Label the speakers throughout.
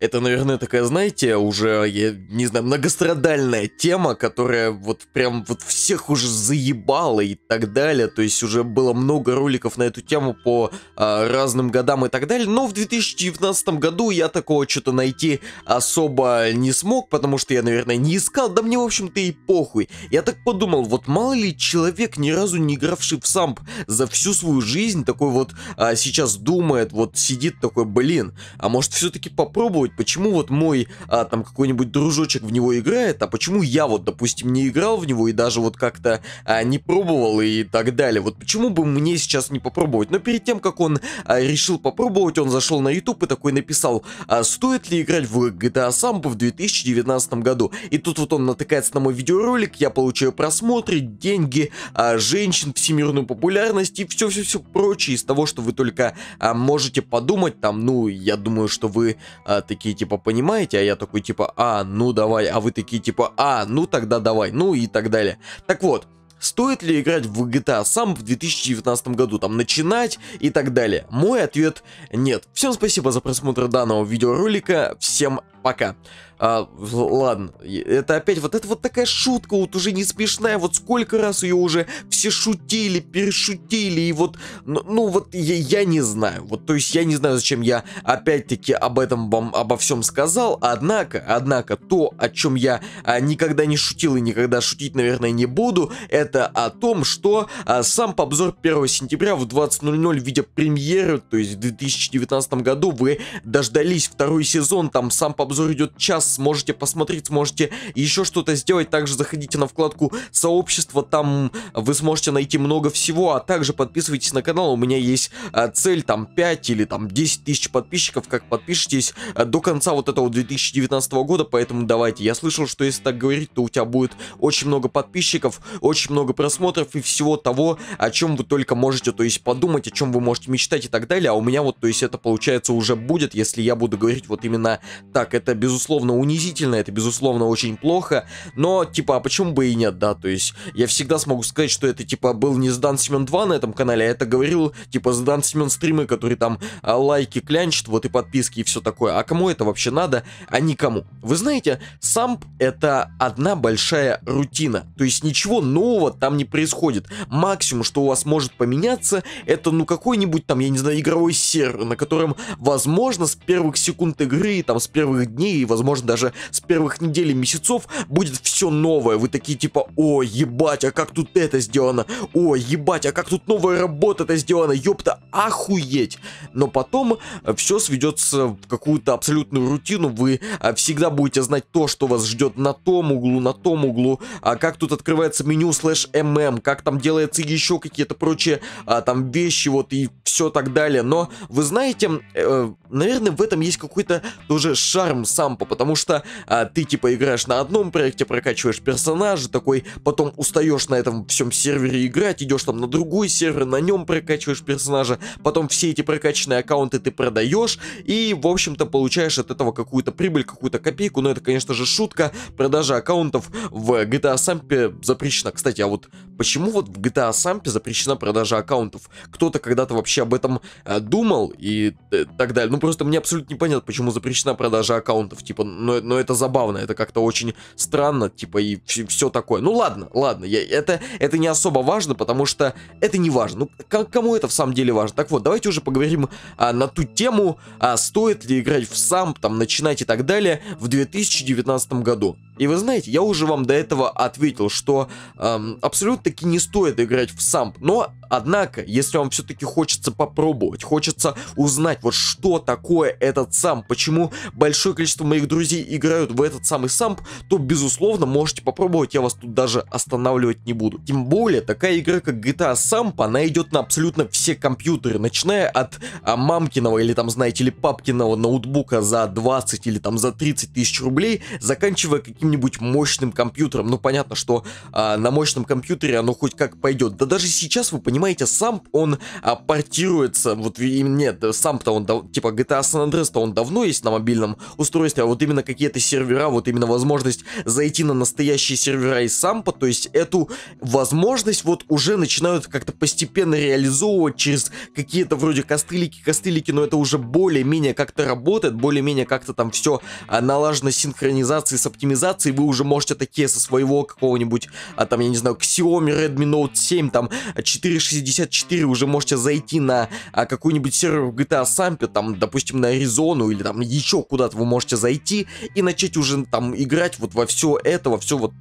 Speaker 1: Это, наверное, такая, знаете, уже, я не знаю, многострадальная тема, которая вот прям вот всех уже заебала и так далее. То есть уже было много роликов на эту тему по а, разным годам и так далее. Но в 2019 году я такого что-то найти особо не смог, потому что я, наверное, не искал. Да мне, в общем-то, и похуй. Я так подумал, вот мало ли человек, ни разу не игравший в самп за всю свою жизнь, такой вот а, сейчас думает, вот сидит такой, блин, а может все-таки попробовать думать, почему вот мой, а, там, какой-нибудь дружочек в него играет, а почему я вот, допустим, не играл в него и даже вот как-то а, не пробовал и так далее. Вот почему бы мне сейчас не попробовать? Но перед тем, как он а, решил попробовать, он зашел на YouTube и такой написал, а, стоит ли играть в GTA а Самбо в 2019 году? И тут вот он натыкается на мой видеоролик, я получаю просмотры, деньги, а, женщин, всемирную популярность и все-все-все прочее из того, что вы только а, можете подумать. Там, ну, я думаю, что вы а, такие такие типа, понимаете? А я такой типа, а, ну давай. А вы такие типа, а, ну тогда давай. Ну и так далее. Так вот, Стоит ли играть в GTA а сам в 2019 году, там, начинать и так далее? Мой ответ – нет. Всем спасибо за просмотр данного видеоролика, всем Пока. А, ладно, это опять вот это вот такая шутка, вот уже не смешная, вот сколько раз ее уже все шутили, перешутили, и вот, ну, ну вот я, я не знаю, вот то есть я не знаю, зачем я опять-таки об этом вам, обо всем сказал, однако, однако, то, о чем я а, никогда не шутил и никогда шутить, наверное, не буду, это о том, что а, сам обзор 1 сентября в 20.00 в виде премьеры, то есть в 2019 году вы дождались второй сезон, там сам по обзор идет час, сможете посмотреть, сможете еще что-то сделать. Также заходите на вкладку сообщества там вы сможете найти много всего, а также подписывайтесь на канал, у меня есть а, цель там 5 или там 10 тысяч подписчиков, как подпишитесь а, до конца вот этого 2019 года, поэтому давайте. Я слышал, что если так говорить, то у тебя будет очень много подписчиков, очень много просмотров и всего того, о чем вы только можете, то есть подумать, о чем вы можете мечтать и так далее, а у меня вот, то есть это получается уже будет, если я буду говорить вот именно так, это, безусловно, унизительно, это, безусловно, очень плохо, но, типа, а почему бы и нет, да, то есть я всегда смогу сказать, что это, типа, был не Здан Семен 2 на этом канале, а это говорил, типа, Здан Семен стримы, который там а, лайки клянчит, вот и подписки и все такое, а кому это вообще надо, а никому. Вы знаете, самп это одна большая рутина, то есть ничего нового там не происходит, максимум, что у вас может поменяться, это, ну, какой-нибудь там, я не знаю, игровой сервер, на котором, возможно, с первых секунд игры, там, с первых дней и, возможно, даже с первых недель и месяцев будет все новое. Вы такие типа, о, ебать, а как тут это сделано? О, ебать, а как тут новая работа это сделана? Ёпта, охуеть! Но потом э, все сведется в какую-то абсолютную рутину. Вы э, всегда будете знать то, что вас ждет на том углу, на том углу, а как тут открывается меню слэш мм, как там делается еще какие-то прочие а, там вещи, вот и все так далее. Но вы знаете, э, наверное, в этом есть какой-то тоже шарм сам сампа, потому что а, ты типа играешь на одном проекте, прокачиваешь персонажа, такой, потом устаешь на этом всем сервере играть, идешь там на другой сервер, на нем прокачиваешь персонажа, потом все эти прокачанные аккаунты ты продаешь и, в общем-то, получаешь от этого какую-то прибыль, какую-то копейку, но это, конечно же, шутка, продажа аккаунтов в GTA Сампе запрещена. Кстати, а вот почему вот в GTA Сампе запрещена продажа аккаунтов? Кто-то когда-то вообще об этом э, думал и э, так далее. Ну, просто мне абсолютно непонятно, почему запрещена продажа аккаунтов аккаунтов, типа, но, но это забавно, это как-то очень странно, типа, и все такое. Ну ладно, ладно, я, это, это не особо важно, потому что это не важно. Ну, кому это в самом деле важно? Так вот, давайте уже поговорим а, на ту тему, а, стоит ли играть в сам, там, начинать и так далее в 2019 году. И вы знаете, я уже вам до этого ответил, что эм, абсолютно таки не стоит играть в самп. Но, однако, если вам все-таки хочется попробовать, хочется узнать, вот что такое этот самп, почему большое количество моих друзей играют в этот самый самп, то, безусловно, можете попробовать, я вас тут даже останавливать не буду. Тем более, такая игра, как GTA Samp, она идет на абсолютно все компьютеры, начиная от а, мамкиного или там, знаете или папкиного ноутбука за 20 или там за 30 тысяч рублей, заканчивая каким каким-нибудь мощным компьютером. Ну, понятно, что а, на мощном компьютере оно хоть как пойдет. Да даже сейчас, вы понимаете, сам он а, портируется, вот нет, сам-то он, типа GTA San Andreas-то он давно есть на мобильном устройстве, а вот именно какие-то сервера, вот именно возможность зайти на настоящие сервера из сампа, то есть эту возможность вот уже начинают как-то постепенно реализовывать через какие-то вроде костылики, костылики, но это уже более-менее как-то работает, более-менее как-то там все а, налажено синхронизацией с оптимизацией, оптимизации, вы уже можете такие со своего какого-нибудь, а, там, я не знаю, Xiaomi Redmi Note 7, там, 4.64 а, уже можете зайти на а, какой-нибудь сервер в GTA Sample, там, допустим, на Аризону или там еще куда-то вы можете зайти и начать уже там играть вот во все это, во все вот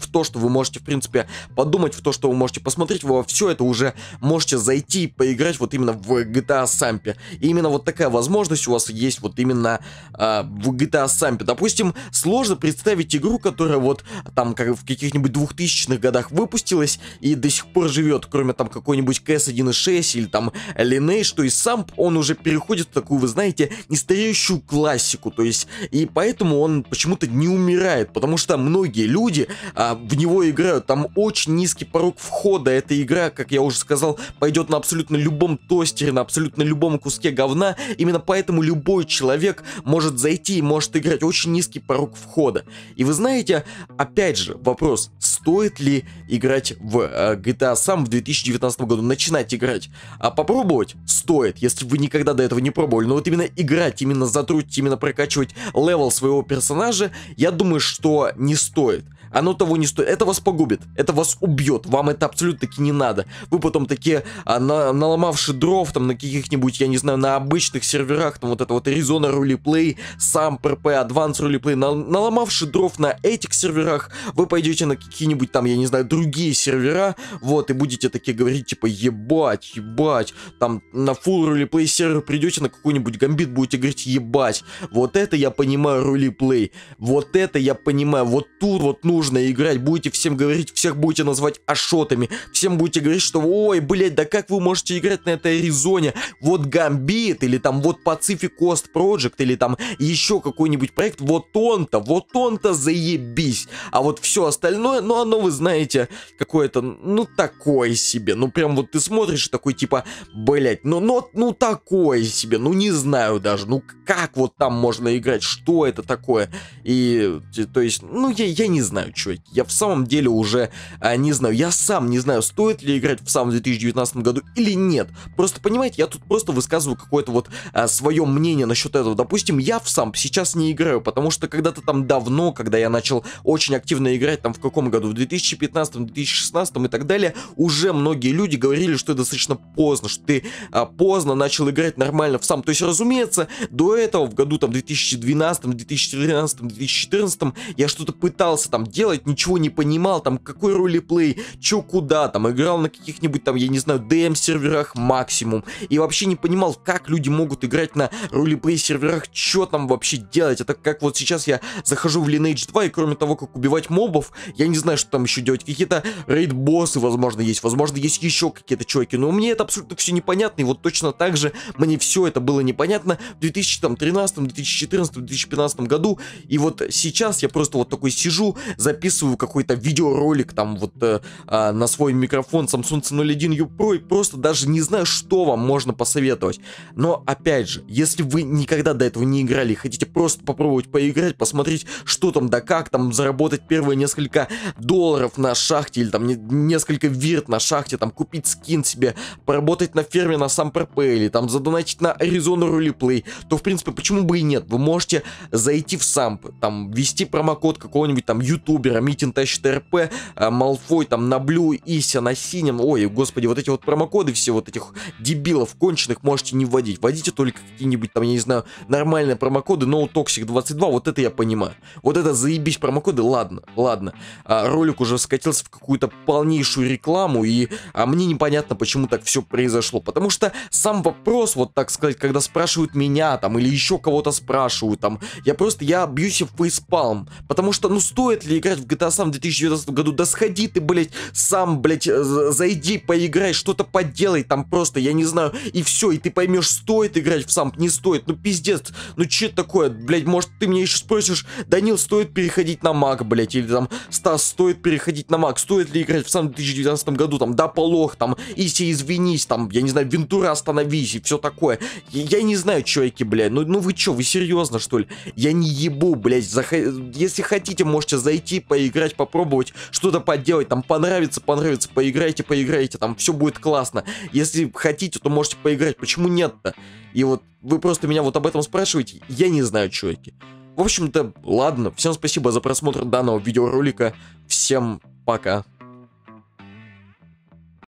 Speaker 1: в то, что вы можете, в принципе, подумать, в то, что вы можете посмотреть, вы во все это уже можете зайти и поиграть вот именно в GTA Сампе. И именно вот такая возможность у вас есть вот именно э, в GTA Сампе. Допустим, сложно представить игру, которая вот там как в каких-нибудь 2000-х годах выпустилась и до сих пор живет, кроме там какой-нибудь CS 1.6 или там Lineage, что и Самп, он уже переходит в такую, вы знаете, нестареющую классику, то есть, и поэтому он почему-то не умирает, потому что многие люди, а, а, в него играют. Там очень низкий порог входа. Эта игра, как я уже сказал, пойдет на абсолютно любом тостере, на абсолютно любом куске говна. Именно поэтому любой человек может зайти и может играть. Очень низкий порог входа. И вы знаете, опять же, вопрос, стоит ли играть в э, GTA сам в 2019 году, начинать играть. А попробовать стоит, если вы никогда до этого не пробовали. Но вот именно играть, именно затрутить, именно прокачивать левел своего персонажа, я думаю, что не стоит. Оно того не стоит. Это вас погубит. Это вас убьет. Вам это абсолютно таки не надо. Вы потом такие, а, на, наломавши дров там на каких-нибудь, я не знаю, на обычных серверах, там вот это вот Arizona Roleplay, сам PP, Advanced Roleplay, на, наломавши дров на этих серверах, вы пойдете на какие-нибудь там, я не знаю, другие сервера, вот, и будете такие говорить, типа, ебать, ебать, там на full Roleplay сервер придете на какой-нибудь гамбит, будете говорить, ебать, вот это я понимаю Roleplay, вот это я понимаю, вот тут вот ну нужно играть. Будете всем говорить, всех будете назвать ашотами. Всем будете говорить, что ой, блять, да как вы можете играть на этой Аризоне? Вот Гамбит, или там вот Pacific Coast Project, или там еще какой-нибудь проект. Вот он-то, вот он-то заебись. А вот все остальное, ну оно, вы знаете, какое-то, ну такое себе. Ну прям вот ты смотришь такой типа, блять, ну, ну, ну такое себе. Ну не знаю даже, ну как вот там можно играть, что это такое? И, то есть, ну я, я не знаю, знаю, чуваки. Я в самом деле уже а, не знаю. Я сам не знаю, стоит ли играть в самом 2019 году или нет. Просто, понимаете, я тут просто высказываю какое-то вот а, свое мнение насчет этого. Допустим, я в сам сейчас не играю, потому что когда-то там давно, когда я начал очень активно играть, там в каком году, в 2015-2016 и так далее, уже многие люди говорили, что это достаточно поздно, что ты а, поздно начал играть нормально в сам. То есть, разумеется, до этого, в году там 2012, 2013, 2014, я что-то пытался там делать делать, ничего не понимал, там, какой ролеплей, чё куда, там, играл на каких-нибудь, там, я не знаю, DM-серверах максимум, и вообще не понимал, как люди могут играть на ролеплей-серверах, чё там вообще делать, это а как вот сейчас я захожу в Lineage 2, и кроме того, как убивать мобов, я не знаю, что там еще делать, какие-то рейд-боссы, возможно, есть, возможно, есть еще какие-то чуваки, но мне это абсолютно все непонятно, и вот точно так же мне все это было непонятно в 2013, 2014, 2015 году, и вот сейчас я просто вот такой сижу, за записываю какой-то видеоролик там вот э, э, на свой микрофон Samsung C01 U Pro и просто даже не знаю, что вам можно посоветовать. Но опять же, если вы никогда до этого не играли и хотите просто попробовать поиграть, посмотреть, что там да как, там заработать первые несколько долларов на шахте или там не, несколько вирт на шахте, там купить скин себе, поработать на ферме на сам или там задонатить на Arizona Roleplay, то в принципе почему бы и нет, вы можете зайти в samp, там ввести промокод какого-нибудь там YouTube Убера, Митин тащит РП, Малфой там на Блю, Ися на синем. Ой, господи, вот эти вот промокоды все вот этих дебилов конченых можете не вводить. Вводите только какие-нибудь там, я не знаю, нормальные промокоды NoToxic22, вот это я понимаю. Вот это заебись промокоды, ладно, ладно. А, ролик уже скатился в какую-то полнейшую рекламу, и а мне непонятно, почему так все произошло. Потому что сам вопрос, вот так сказать, когда спрашивают меня там, или еще кого-то спрашивают там, я просто, я бьюсь в фейспалм. Потому что, ну стоит ли играть в GTA сам в 2019 году. Да сходи ты, блядь, сам, блядь, э, зайди, поиграй, что-то поделай там просто, я не знаю. И все, и ты поймешь, стоит играть в сам, не стоит. Ну пиздец, ну че такое, блядь, может ты меня еще спросишь, Данил, стоит переходить на Мак, блядь, или там, Стас, стоит переходить на Мак, стоит ли играть в сам в 2019 году, там, да, полох, там, Иси, извинись, там, я не знаю, Вентура, остановись, и все такое. Я, я не знаю, чуваки, блядь, ну, ну вы че, вы серьезно, что ли? Я не ебу, блядь, зах... если хотите, можете зайти пойти, поиграть, попробовать, что-то поделать, там понравится, понравится, поиграйте, поиграйте, там все будет классно. Если хотите, то можете поиграть, почему нет-то? И вот вы просто меня вот об этом спрашиваете, я не знаю, чуваки. В общем-то, ладно, всем спасибо за просмотр данного видеоролика, всем пока.